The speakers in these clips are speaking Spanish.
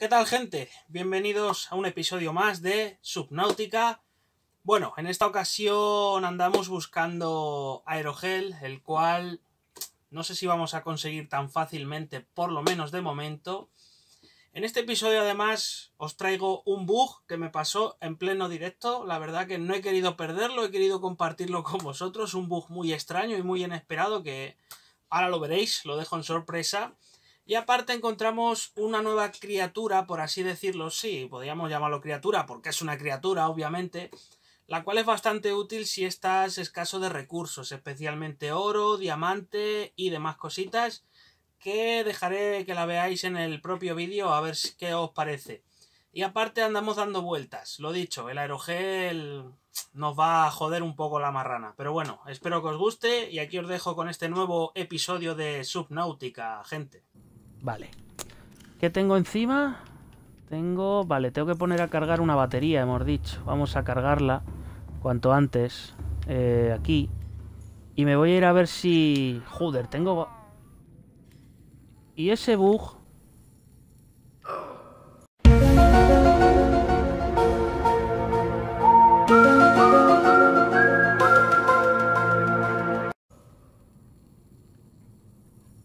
¿Qué tal gente? Bienvenidos a un episodio más de Subnautica. Bueno, en esta ocasión andamos buscando aerogel, el cual no sé si vamos a conseguir tan fácilmente, por lo menos de momento. En este episodio además os traigo un bug que me pasó en pleno directo, la verdad que no he querido perderlo, he querido compartirlo con vosotros, un bug muy extraño y muy inesperado que ahora lo veréis, lo dejo en sorpresa. Y aparte encontramos una nueva criatura, por así decirlo, sí, podríamos llamarlo criatura porque es una criatura, obviamente, la cual es bastante útil si estás escaso de recursos, especialmente oro, diamante y demás cositas, que dejaré que la veáis en el propio vídeo a ver qué os parece. Y aparte andamos dando vueltas, lo dicho, el aerogel nos va a joder un poco la marrana. Pero bueno, espero que os guste y aquí os dejo con este nuevo episodio de Subnautica, gente. Vale. ¿Qué tengo encima? Tengo... Vale, tengo que poner a cargar una batería, hemos dicho. Vamos a cargarla cuanto antes. Eh, aquí. Y me voy a ir a ver si... Joder, tengo... Y ese bug...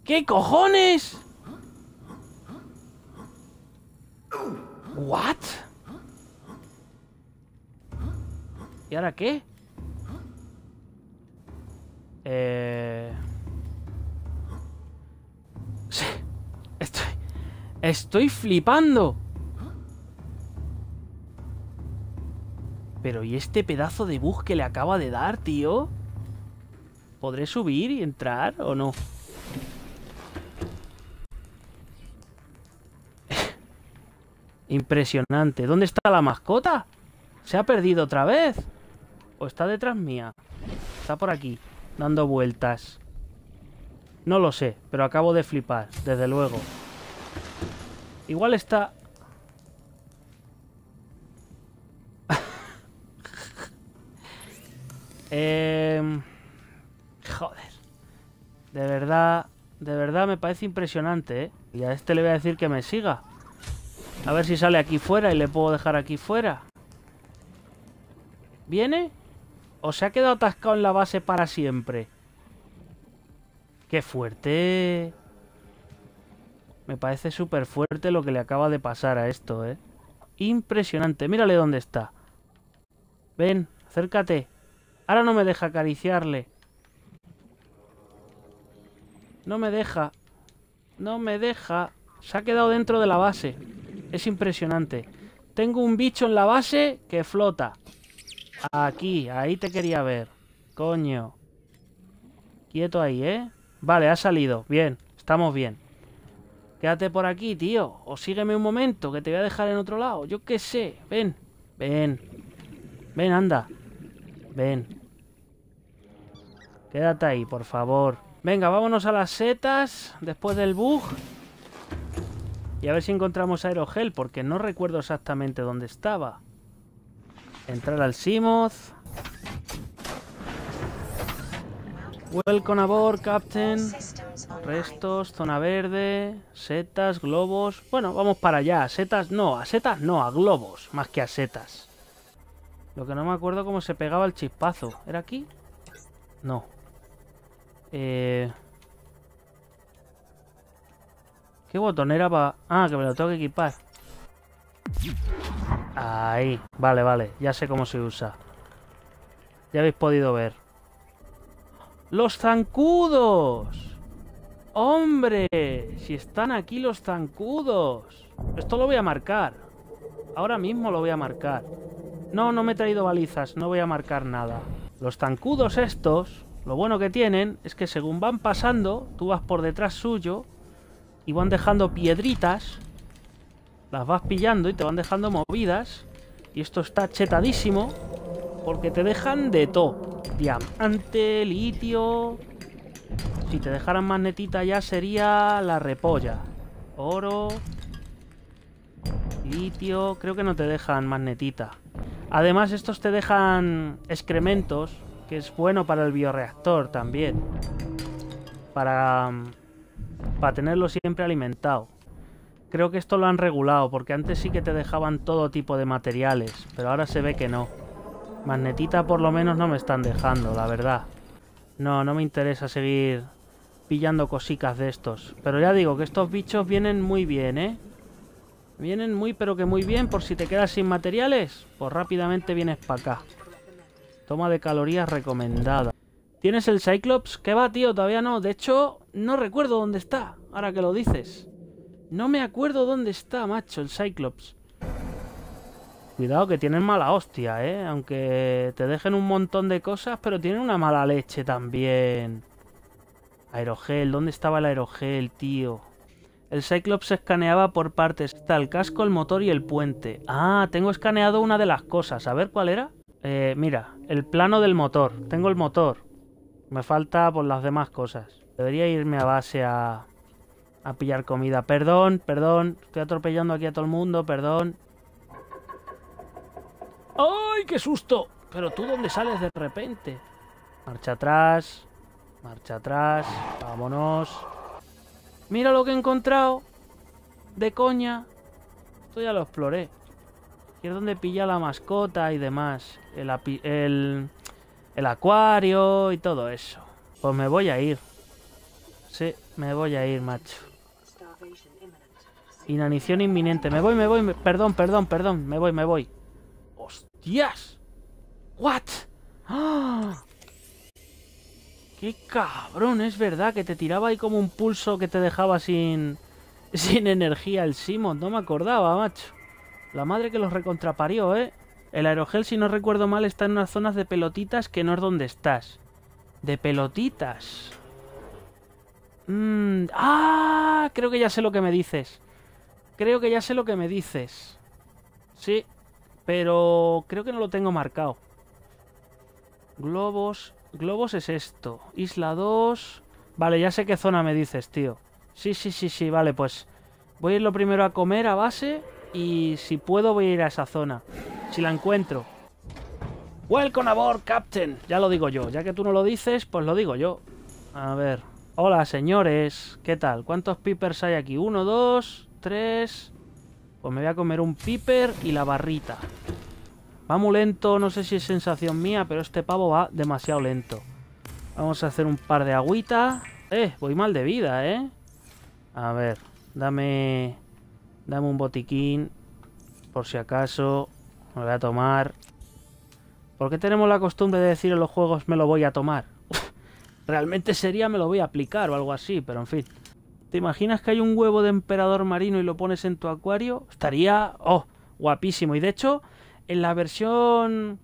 ¿Qué cojones? ¿What? ¿Y ahora qué? Eh... Sí, estoy... Estoy flipando. Pero ¿y este pedazo de bus que le acaba de dar, tío? ¿Podré subir y entrar o no? Impresionante. ¿Dónde está la mascota? ¿Se ha perdido otra vez? ¿O está detrás mía? Está por aquí, dando vueltas. No lo sé, pero acabo de flipar, desde luego. Igual está... Em, joder. De verdad, de verdad me parece impresionante, ¿eh? Y a este le voy a decir que me siga. A ver si sale aquí fuera y le puedo dejar aquí fuera. ¿Viene? ¿O se ha quedado atascado en la base para siempre? ¡Qué fuerte! Me parece súper fuerte lo que le acaba de pasar a esto, ¿eh? Impresionante. Mírale dónde está. Ven, acércate. Ahora no me deja acariciarle. No me deja. No me deja. Se ha quedado dentro de la base. Es impresionante. Tengo un bicho en la base que flota. Aquí, ahí te quería ver. Coño. Quieto ahí, ¿eh? Vale, ha salido. Bien, estamos bien. Quédate por aquí, tío. O sígueme un momento, que te voy a dejar en otro lado. Yo qué sé. Ven, ven. Ven, anda. Ven. Quédate ahí, por favor. Venga, vámonos a las setas. Después del bug. Y a ver si encontramos aerogel, porque no recuerdo exactamente dónde estaba. Entrar al Simoth. Welcome aboard, Captain. Restos, zona verde, setas, globos... Bueno, vamos para allá. setas no, a setas no, a globos, más que a setas. Lo que no me acuerdo cómo se pegaba el chispazo. ¿Era aquí? No. Eh... ¿Qué botonera va...? Ah, que me lo tengo que equipar. Ahí. Vale, vale. Ya sé cómo se usa. Ya habéis podido ver. ¡Los zancudos! ¡Hombre! Si están aquí los zancudos. Esto lo voy a marcar. Ahora mismo lo voy a marcar. No, no me he traído balizas. No voy a marcar nada. Los zancudos estos, lo bueno que tienen es que según van pasando, tú vas por detrás suyo y van dejando piedritas. Las vas pillando y te van dejando movidas. Y esto está chetadísimo porque te dejan de todo. Diamante, litio... Si te dejaran magnetita ya sería la repolla. Oro... Litio... Creo que no te dejan magnetita. Además estos te dejan excrementos, que es bueno para el bioreactor también. Para para tenerlo siempre alimentado. Creo que esto lo han regulado, porque antes sí que te dejaban todo tipo de materiales, pero ahora se ve que no. Magnetita por lo menos no me están dejando, la verdad. No, no me interesa seguir pillando cositas de estos. Pero ya digo que estos bichos vienen muy bien, ¿eh? Vienen muy pero que muy bien, por si te quedas sin materiales, pues rápidamente vienes para acá. Toma de calorías recomendada. ¿Tienes el Cyclops? ¿Qué va, tío? Todavía no. De hecho, no recuerdo dónde está, ahora que lo dices. No me acuerdo dónde está, macho, el Cyclops. Cuidado que tienen mala hostia, ¿eh? Aunque te dejen un montón de cosas, pero tienen una mala leche también. Aerogel, ¿dónde estaba el aerogel, tío? El Cyclops se escaneaba por partes. Está el casco, el motor y el puente. Ah, tengo escaneado una de las cosas. A ver cuál era. Eh, mira, el plano del motor. Tengo el motor. Me falta por las demás cosas. Debería irme a base a, a pillar comida. Perdón, perdón. Estoy atropellando aquí a todo el mundo, perdón. ¡Ay, qué susto! Pero tú dónde sales de repente. Marcha atrás. Marcha atrás. Vámonos. Mira lo que he encontrado. De coña. Esto ya lo exploré. Aquí es donde pilla la mascota y demás. El, el, el acuario y todo eso. Pues me voy a ir. Sí, me voy a ir, macho. Inanición inminente. Me voy, me voy. Perdón, perdón, perdón. Me voy, me voy. ¡Hostias! ¿What? ¡Ah! ¡Qué cabrón! Es verdad que te tiraba ahí como un pulso que te dejaba sin... Sin energía el Simon. No me acordaba, macho. La madre que los recontraparió, ¿eh? El aerogel, si no recuerdo mal, está en unas zonas de pelotitas que no es donde estás. De pelotitas. Mm, ¡Ah! Creo que ya sé lo que me dices. Creo que ya sé lo que me dices. Sí, pero creo que no lo tengo marcado. Globos. Globos es esto. Isla 2. Vale, ya sé qué zona me dices, tío. Sí, sí, sí, sí, vale, pues voy a ir lo primero a comer a base y si puedo voy a ir a esa zona. Si la encuentro. Welcome aboard, Captain. Ya lo digo yo. Ya que tú no lo dices, pues lo digo yo. A ver. Hola, señores. ¿Qué tal? ¿Cuántos pipers hay aquí? Uno, dos, tres... Pues me voy a comer un piper y la barrita. Va muy lento, no sé si es sensación mía, pero este pavo va demasiado lento. Vamos a hacer un par de agüita. Eh, voy mal de vida, ¿eh? A ver, dame... Dame un botiquín, por si acaso. Me lo voy a tomar. ¿Por qué tenemos la costumbre de decir en los juegos me lo voy a tomar? realmente sería me lo voy a aplicar o algo así, pero en fin. ¿Te imaginas que hay un huevo de emperador marino y lo pones en tu acuario? Estaría, oh, guapísimo. Y de hecho, en la versión,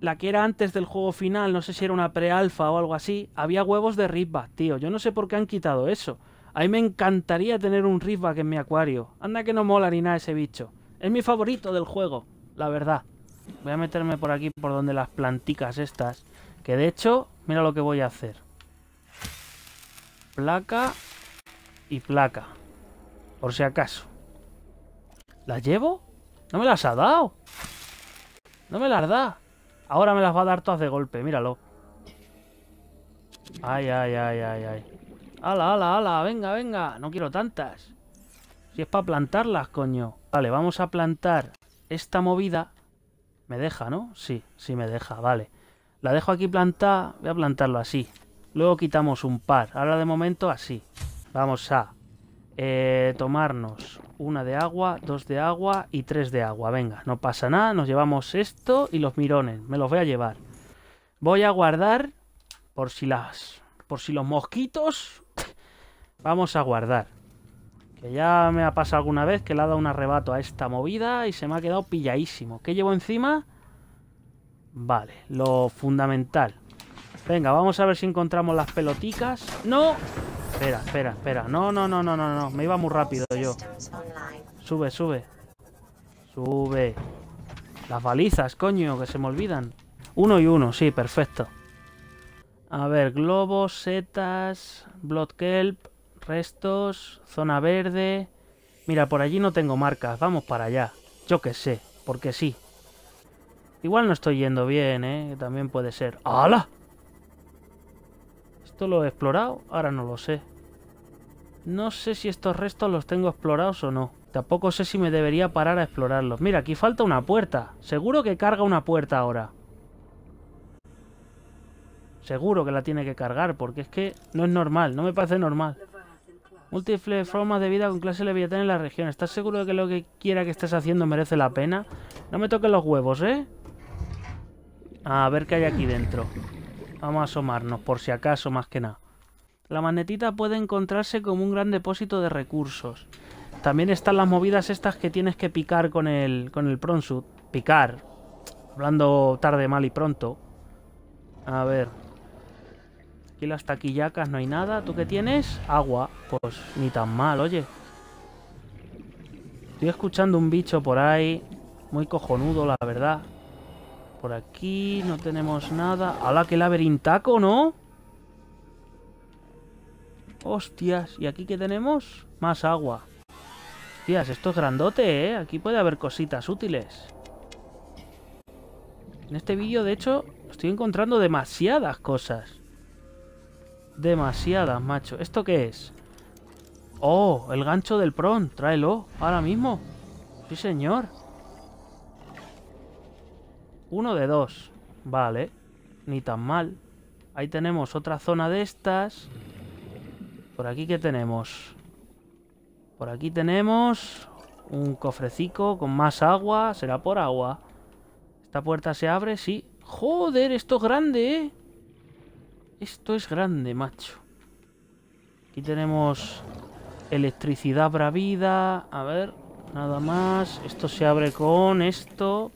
la que era antes del juego final, no sé si era una pre-alfa o algo así, había huevos de riba. tío. Yo no sé por qué han quitado eso. A mí me encantaría tener un que en mi acuario. Anda que no mola ni nada ese bicho. Es mi favorito del juego la verdad. Voy a meterme por aquí, por donde las planticas estas. Que de hecho, mira lo que voy a hacer. Placa y placa. Por si acaso. ¿Las llevo? No me las ha dado. No me las da. Ahora me las va a dar todas de golpe, míralo. Ay, ay, ay, ay, ay. hala, hala! hala venga, venga. No quiero tantas. Si es para plantarlas, coño. Vale, vamos a plantar esta movida me deja, ¿no? Sí, sí me deja, vale. La dejo aquí plantada, voy a plantarlo así. Luego quitamos un par, ahora de momento así. Vamos a eh, tomarnos una de agua, dos de agua y tres de agua. Venga, no pasa nada, nos llevamos esto y los mirones, me los voy a llevar. Voy a guardar por si las... por si los mosquitos... Vamos a guardar. Que ya me ha pasado alguna vez que le ha dado un arrebato a esta movida y se me ha quedado pilladísimo. ¿Qué llevo encima? Vale, lo fundamental. Venga, vamos a ver si encontramos las peloticas. ¡No! Espera, espera, espera. No, no, no, no, no, no. Me iba muy rápido yo. Sube, sube. Sube. Las balizas, coño, que se me olvidan. Uno y uno, sí, perfecto. A ver, globos, setas, blood kelp. Restos, zona verde... Mira, por allí no tengo marcas, vamos para allá. Yo qué sé, porque sí. Igual no estoy yendo bien, ¿eh? También puede ser. ¡Hala! ¿Esto lo he explorado? Ahora no lo sé. No sé si estos restos los tengo explorados o no. Tampoco sé si me debería parar a explorarlos. Mira, aquí falta una puerta. Seguro que carga una puerta ahora. Seguro que la tiene que cargar, porque es que no es normal, no me parece normal. Múltiples formas de vida con clase leviatán en la región. ¿Estás seguro de que lo que quiera que estés haciendo merece la pena? No me toques los huevos, ¿eh? A ver qué hay aquí dentro. Vamos a asomarnos, por si acaso, más que nada. La magnetita puede encontrarse como un gran depósito de recursos. También están las movidas estas que tienes que picar con el, con el Pronsud. Picar. Hablando tarde, mal y pronto. A ver, Aquí las taquillacas no hay nada. ¿Tú qué tienes? Agua. Pues ni tan mal, oye. Estoy escuchando un bicho por ahí. Muy cojonudo, la verdad. Por aquí no tenemos nada. ¡Hala, qué laberintaco, ¿no? Hostias. ¿Y aquí qué tenemos? Más agua. Hostias, esto es grandote, ¿eh? Aquí puede haber cositas útiles. En este vídeo, de hecho, estoy encontrando demasiadas cosas. Demasiadas, macho. ¿Esto qué es? ¡Oh! El gancho del pron. Tráelo. Ahora mismo. Sí, señor. Uno de dos. Vale. Ni tan mal. Ahí tenemos otra zona de estas. Por aquí, ¿qué tenemos? Por aquí tenemos... Un cofrecico con más agua. Será por agua. ¿Esta puerta se abre? Sí. ¡Joder! Esto es grande, ¿eh? Esto es grande, macho. Aquí tenemos electricidad bravida. A ver, nada más. Esto se abre con esto.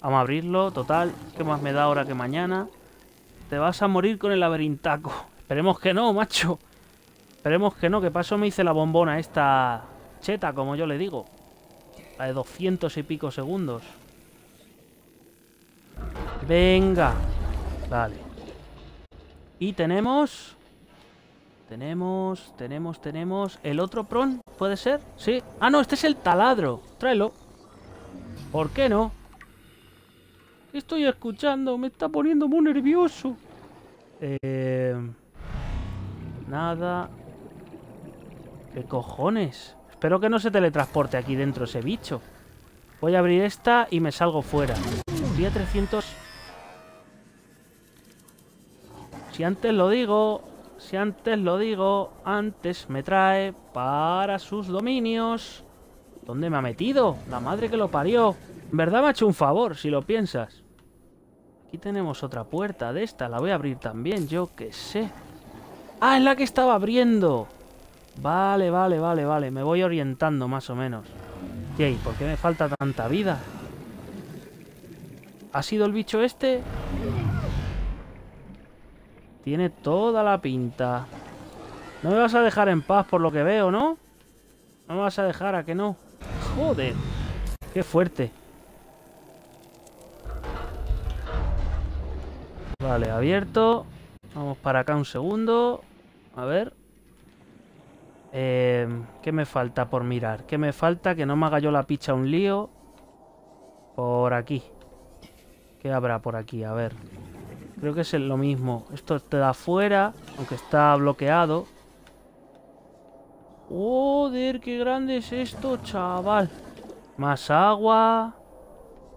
Vamos a abrirlo, total. ¿Qué más me da ahora que mañana? Te vas a morir con el laberintaco. Esperemos que no, macho. Esperemos que no, que paso me hice la bombona esta cheta, como yo le digo. La de 200 y pico segundos. Venga. Vale. Y tenemos... Tenemos, tenemos, tenemos... ¿El otro pron? ¿Puede ser? Sí. Ah, no, este es el taladro. Tráelo. ¿Por qué no? estoy escuchando? Me está poniendo muy nervioso. Eh... Nada. ¿Qué cojones? Espero que no se teletransporte aquí dentro ese bicho. Voy a abrir esta y me salgo fuera. Día 300... Si antes lo digo, si antes lo digo, antes me trae para sus dominios. ¿Dónde me ha metido? La madre que lo parió. En verdad me ha hecho un favor, si lo piensas. Aquí tenemos otra puerta de esta. La voy a abrir también, yo qué sé. ¡Ah, es la que estaba abriendo! Vale, vale, vale, vale. Me voy orientando más o menos. Yay, ¿por qué me falta tanta vida? ¿Ha sido el bicho este? Tiene toda la pinta. No me vas a dejar en paz por lo que veo, ¿no? No me vas a dejar, ¿a que no? Joder. Qué fuerte. Vale, abierto. Vamos para acá un segundo. A ver. Eh, ¿Qué me falta por mirar? ¿Qué me falta? Que no me haga yo la picha un lío. Por aquí. ¿Qué habrá por aquí? A ver. Creo que es lo mismo. Esto te da fuera, aunque está bloqueado. ¡Joder, qué grande es esto, chaval! Más agua.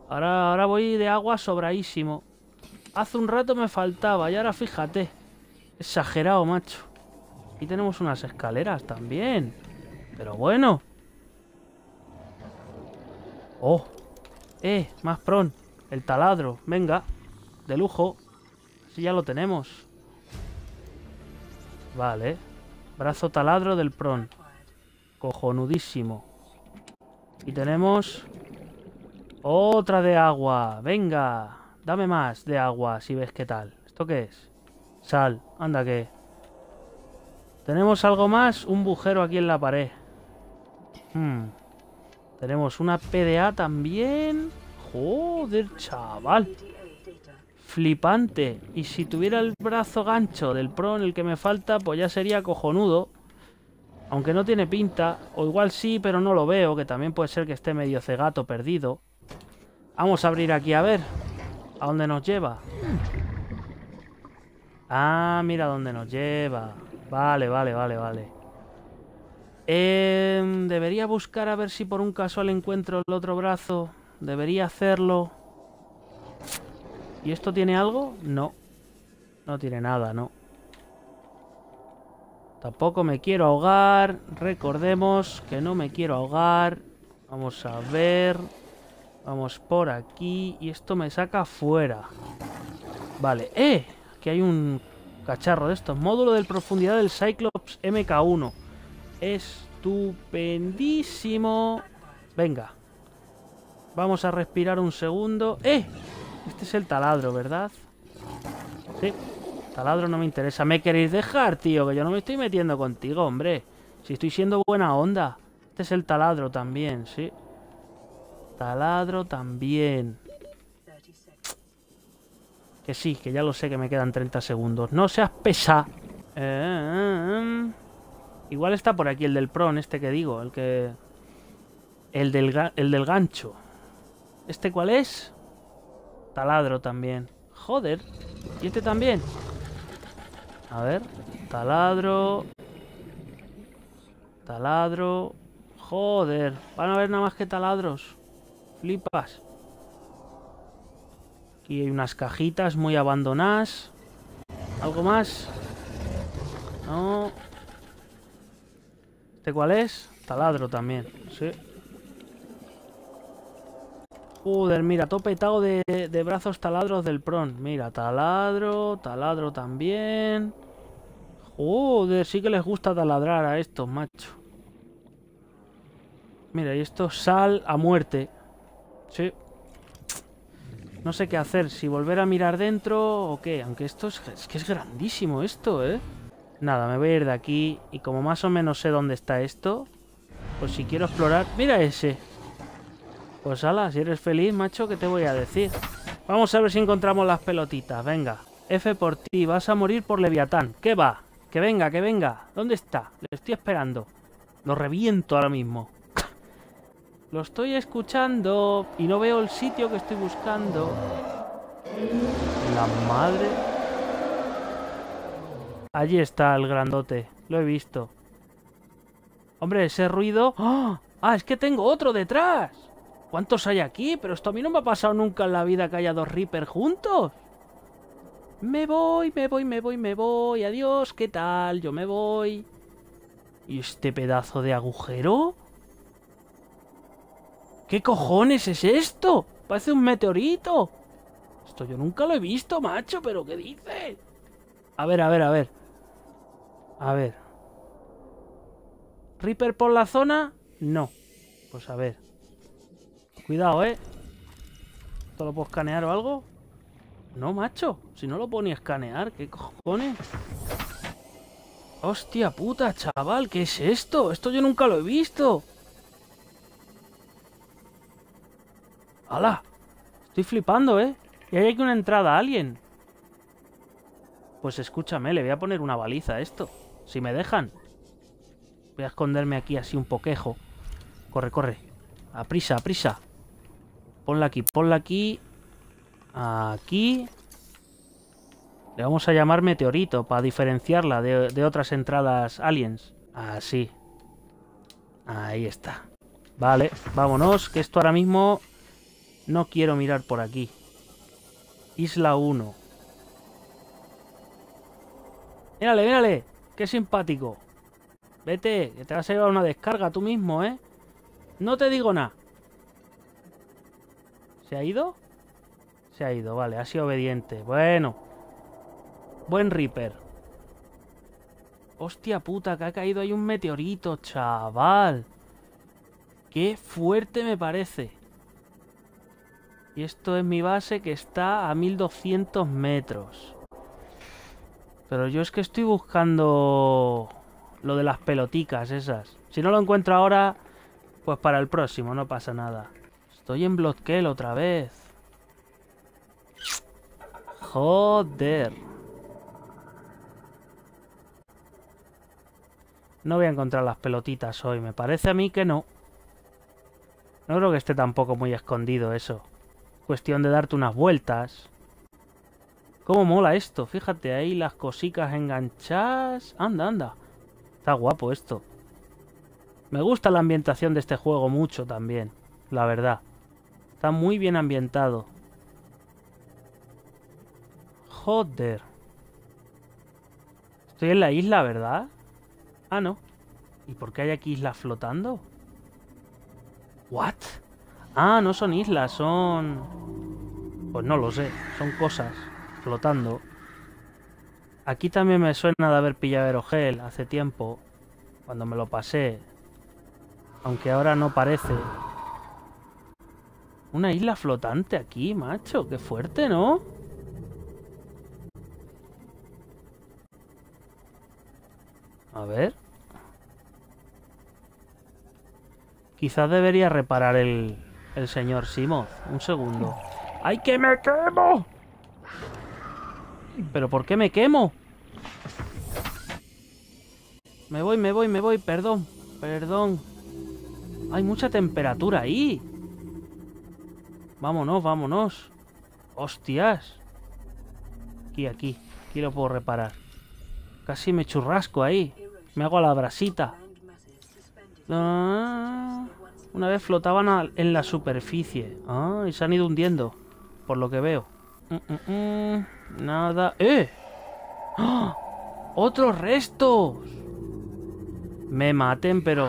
Ahora, ahora voy de agua sobraísimo. Hace un rato me faltaba y ahora fíjate. Exagerado, macho. Aquí tenemos unas escaleras también. Pero bueno. ¡Oh! ¡Eh! Más pron. El taladro. Venga. De lujo ya lo tenemos. Vale. Brazo taladro del pron. Cojonudísimo. Y tenemos... Otra de agua. Venga. Dame más de agua si ves qué tal. ¿Esto qué es? Sal. Anda que... Tenemos algo más. Un bujero aquí en la pared. Hmm. Tenemos una PDA también. Joder, chaval flipante. Y si tuviera el brazo gancho del Pro en el que me falta, pues ya sería cojonudo. Aunque no tiene pinta, o igual sí, pero no lo veo, que también puede ser que esté medio cegato perdido. Vamos a abrir aquí a ver a dónde nos lleva. Ah, mira dónde nos lleva. Vale, vale, vale, vale. Em, debería buscar a ver si por un casual encuentro el otro brazo. Debería hacerlo. ¿Y esto tiene algo? No. No tiene nada, no. Tampoco me quiero ahogar. Recordemos que no me quiero ahogar. Vamos a ver. Vamos por aquí. Y esto me saca fuera. Vale. ¡Eh! Aquí hay un cacharro de estos. Módulo de profundidad del Cyclops MK1. Estupendísimo. Venga. Vamos a respirar un segundo. ¡Eh! Este es el taladro, ¿verdad? Sí. Taladro no me interesa. ¿Me queréis dejar, tío? Que yo no me estoy metiendo contigo, hombre. Si estoy siendo buena onda. Este es el taladro también, sí. Taladro también. Que sí, que ya lo sé que me quedan 30 segundos. No seas pesa. Eh, eh, eh. igual está por aquí el del pron, este que digo. El que... El del, el del gancho. ¿Este cuál es? Taladro también. Joder. ¿Y este también? A ver. Taladro. Taladro. Joder. Van a ver nada más que taladros. Flipas. Aquí hay unas cajitas muy abandonadas. ¿Algo más? No. ¿Este cuál es? Taladro también. Sí. Joder, mira, todo petado de, de brazos taladros del pron. Mira, taladro, taladro también. Joder, sí que les gusta taladrar a estos, macho. Mira, y esto sal a muerte. Sí. No sé qué hacer, si volver a mirar dentro o qué. Aunque esto es, es que es grandísimo esto, ¿eh? Nada, me voy a ir de aquí. Y como más o menos sé dónde está esto, pues si quiero explorar... ¡Mira ese! Pues ala, si eres feliz, macho, ¿qué te voy a decir? Vamos a ver si encontramos las pelotitas, venga. F por ti, vas a morir por Leviatán. ¿Qué va? Que venga, que venga. ¿Dónde está? Le estoy esperando. Lo reviento ahora mismo. Lo estoy escuchando y no veo el sitio que estoy buscando. La madre. Allí está el grandote. Lo he visto. Hombre, ese ruido... ¡Ah, ah es que tengo otro detrás! ¿Cuántos hay aquí? Pero esto a mí no me ha pasado nunca en la vida que haya dos Reaper juntos. Me voy, me voy, me voy, me voy. Adiós, ¿qué tal? Yo me voy. ¿Y este pedazo de agujero? ¿Qué cojones es esto? Parece un meteorito. Esto yo nunca lo he visto, macho, pero ¿qué dices? A ver, a ver, a ver. A ver. ¿Reaper por la zona? No. Pues a ver. Cuidado, ¿eh? ¿Esto lo puedo escanear o algo? No, macho. Si no lo puedo ni escanear, ¿qué cojones? Hostia puta, chaval, ¿qué es esto? Esto yo nunca lo he visto. ¡Hala! Estoy flipando, ¿eh? Y hay aquí una entrada a alguien. Pues escúchame, le voy a poner una baliza a esto. Si me dejan. Voy a esconderme aquí así un poquejo. Corre, corre. A prisa, a prisa. Ponla aquí, ponla aquí. Aquí. Le vamos a llamar meteorito para diferenciarla de, otras entradas aliens. Así. Ahí está. Vale, vámonos, que esto ahora mismo no quiero mirar por aquí. Isla 1. Mírale, mírale, qué simpático. Vete, que te vas a llevar una descarga tú mismo, ¿eh? No te digo nada. ¿Se ha ido? Se ha ido, vale, ha sido obediente. Bueno. Buen Reaper. Hostia puta, que ha caído ahí un meteorito, chaval. Qué fuerte me parece. Y esto es mi base que está a 1200 metros. Pero yo es que estoy buscando lo de las peloticas esas. Si no lo encuentro ahora, pues para el próximo, no pasa nada. Estoy en Bloodkill otra vez. Joder. No voy a encontrar las pelotitas hoy. Me parece a mí que no. No creo que esté tampoco muy escondido eso. Cuestión de darte unas vueltas. ¿Cómo mola esto? Fíjate ahí las cosicas enganchadas. Anda, anda. Está guapo esto. Me gusta la ambientación de este juego mucho también, la verdad. Está muy bien ambientado. Joder. Estoy en la isla, ¿verdad? Ah, no. ¿Y por qué hay aquí islas flotando? ¿What? Ah, no son islas, son... Pues no lo sé, son cosas flotando. Aquí también me suena de haber pillado Aerogel hace tiempo, cuando me lo pasé. Aunque ahora no parece, una isla flotante aquí, macho. Qué fuerte, ¿no? A ver. Quizás debería reparar el, el señor Simoth. Un segundo. ¡Ay, que me quemo! ¿Pero por qué me quemo? Me voy, me voy, me voy. Perdón. Perdón. Hay mucha temperatura ahí. Vámonos, vámonos. ¡Hostias! Aquí, aquí. Aquí lo puedo reparar. Casi me churrasco ahí. Me hago a la brasita. Ah, una vez flotaban en la superficie. Ah, y se han ido hundiendo. Por lo que veo. Mm, mm, mm. nada. ¡Eh! ¡Ah! ¡Otros restos! Me maten, pero...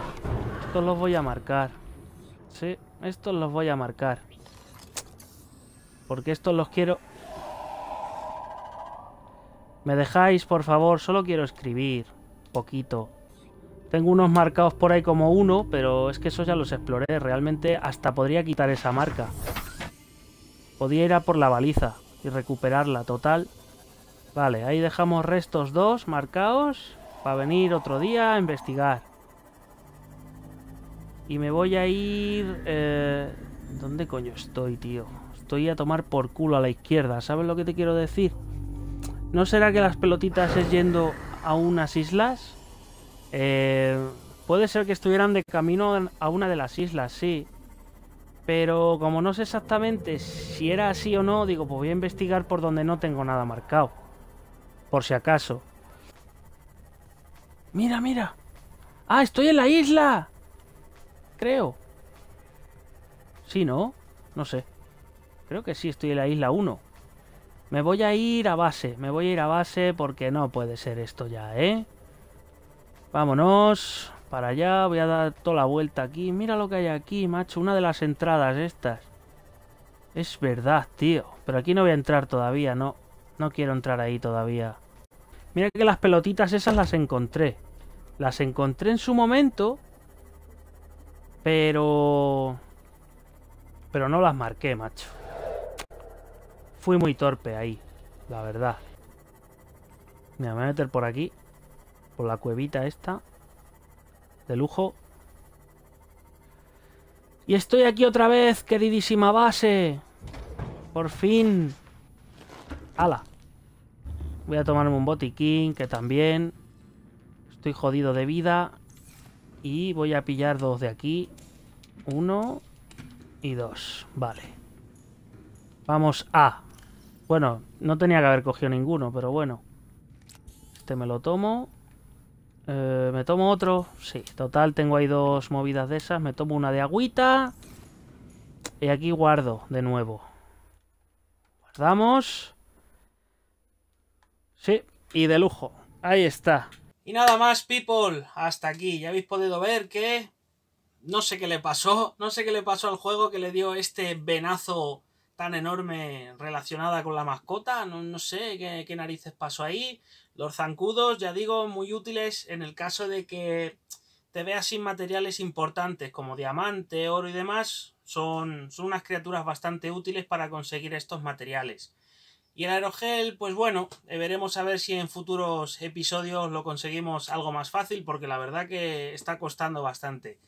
Estos los voy a marcar. Sí, estos los voy a marcar porque estos los quiero... Me dejáis, por favor, solo quiero escribir. Poquito. Tengo unos marcados por ahí como uno, pero es que esos ya los exploré. Realmente hasta podría quitar esa marca. Podría ir a por la baliza y recuperarla, total. Vale, ahí dejamos restos dos marcados para venir otro día a investigar. Y me voy a ir... Eh... ¿Dónde coño estoy, tío? estoy a tomar por culo a la izquierda. ¿Sabes lo que te quiero decir? ¿No será que las pelotitas es yendo a unas islas? Eh, puede ser que estuvieran de camino a una de las islas, sí. Pero como no sé exactamente si era así o no, digo, pues voy a investigar por donde no tengo nada marcado. Por si acaso. Mira, mira. Ah, estoy en la isla. Creo. Sí, ¿no? No sé. Creo que sí, estoy en la isla 1. Me voy a ir a base, me voy a ir a base porque no puede ser esto ya, ¿eh? Vámonos para allá, voy a dar toda la vuelta aquí. Mira lo que hay aquí, macho, una de las entradas estas. Es verdad, tío. Pero aquí no voy a entrar todavía, no. No quiero entrar ahí todavía. Mira que las pelotitas esas las encontré. Las encontré en su momento. Pero... Pero no las marqué, macho. Fui muy torpe ahí, la verdad. me voy a meter por aquí. Por la cuevita esta. De lujo. Y estoy aquí otra vez, queridísima base. Por fin. ¡Hala! Voy a tomarme un botiquín, que también. Estoy jodido de vida. Y voy a pillar dos de aquí. Uno y dos. Vale. Vamos a bueno, no tenía que haber cogido ninguno, pero bueno. Este me lo tomo. Eh, ¿Me tomo otro? Sí, total, tengo ahí dos movidas de esas. Me tomo una de agüita. Y aquí guardo de nuevo. Guardamos. Sí, y de lujo. Ahí está. Y nada más, people. Hasta aquí. Ya habéis podido ver que... No sé qué le pasó. No sé qué le pasó al juego que le dio este venazo tan enorme relacionada con la mascota. No, sé qué, narices pasó ahí. Los zancudos, ya digo, muy útiles en el caso de que te veas sin materiales importantes como diamante, oro y demás. Son, son unas criaturas bastante útiles para conseguir estos materiales. Y el aerogel, pues bueno, eh, veremos a ver si en futuros episodios lo conseguimos algo más fácil, porque la verdad que está costando bastante.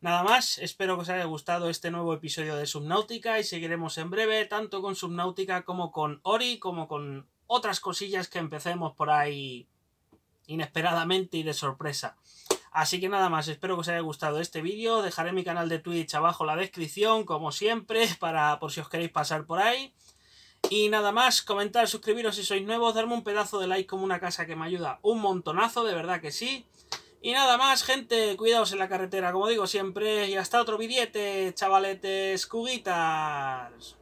Nada más, espero que os haya gustado este nuevo episodio de Subnautica y seguiremos en breve tanto con Subnautica como con Ori, como con otras cosillas que empecemos por ahí inesperadamente y de sorpresa. Así que nada más, espero que os haya gustado este vídeo, dejaré mi canal de Twitch abajo en la descripción, como siempre, para por si os queréis pasar por ahí. Y nada más, comentar, suscribiros si sois nuevos, darme un pedazo de like como una casa que me ayuda un montonazo, de verdad que sí. Y nada más, gente, cuidaos en la carretera, como digo siempre, y hasta otro billete, chavaletes, cuguitas.